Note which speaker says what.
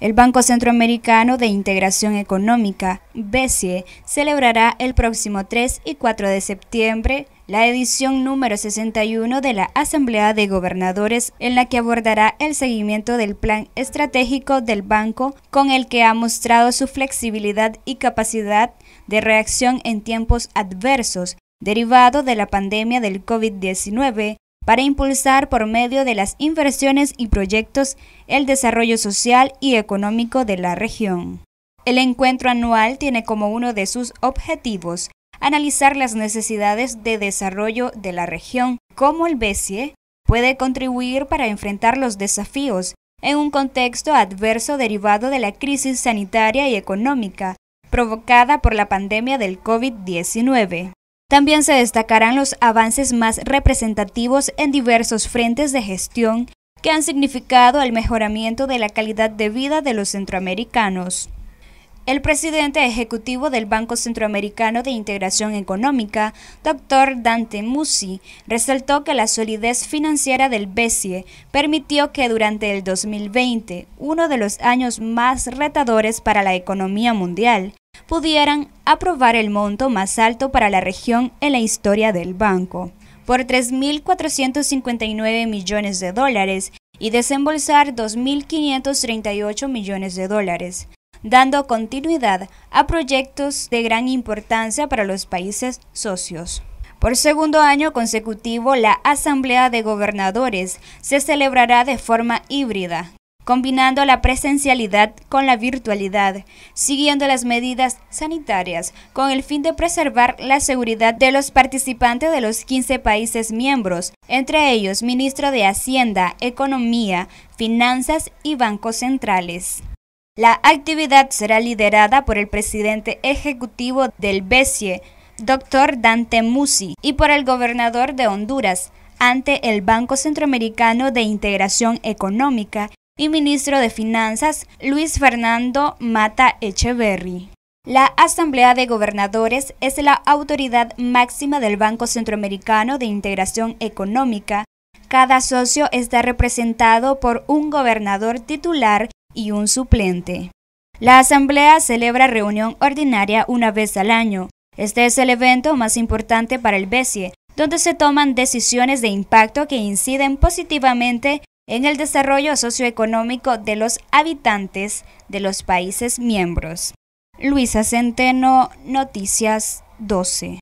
Speaker 1: El Banco Centroamericano de Integración Económica, BESIE, celebrará el próximo 3 y 4 de septiembre la edición número 61 de la Asamblea de Gobernadores, en la que abordará el seguimiento del plan estratégico del banco con el que ha mostrado su flexibilidad y capacidad de reacción en tiempos adversos derivado de la pandemia del COVID-19 para impulsar por medio de las inversiones y proyectos el desarrollo social y económico de la región. El encuentro anual tiene como uno de sus objetivos analizar las necesidades de desarrollo de la región, cómo el BESIE puede contribuir para enfrentar los desafíos en un contexto adverso derivado de la crisis sanitaria y económica provocada por la pandemia del COVID-19. También se destacarán los avances más representativos en diversos frentes de gestión que han significado el mejoramiento de la calidad de vida de los centroamericanos. El presidente ejecutivo del Banco Centroamericano de Integración Económica, doctor Dante Musi, resaltó que la solidez financiera del BESIE permitió que durante el 2020, uno de los años más retadores para la economía mundial, pudieran aprobar el monto más alto para la región en la historia del banco, por 3.459 millones de dólares y desembolsar 2.538 millones de dólares, dando continuidad a proyectos de gran importancia para los países socios. Por segundo año consecutivo, la Asamblea de Gobernadores se celebrará de forma híbrida, combinando la presencialidad con la virtualidad, siguiendo las medidas sanitarias con el fin de preservar la seguridad de los participantes de los 15 países miembros, entre ellos ministro de Hacienda, Economía, Finanzas y Bancos Centrales. La actividad será liderada por el presidente ejecutivo del BESIE, doctor Dante Musi, y por el gobernador de Honduras, ante el Banco Centroamericano de Integración Económica y ministro de Finanzas, Luis Fernando Mata Echeverry. La Asamblea de Gobernadores es la autoridad máxima del Banco Centroamericano de Integración Económica. Cada socio está representado por un gobernador titular y un suplente. La Asamblea celebra reunión ordinaria una vez al año. Este es el evento más importante para el BESIE, donde se toman decisiones de impacto que inciden positivamente en el desarrollo socioeconómico de los habitantes de los países miembros. Luisa Centeno, Noticias 12.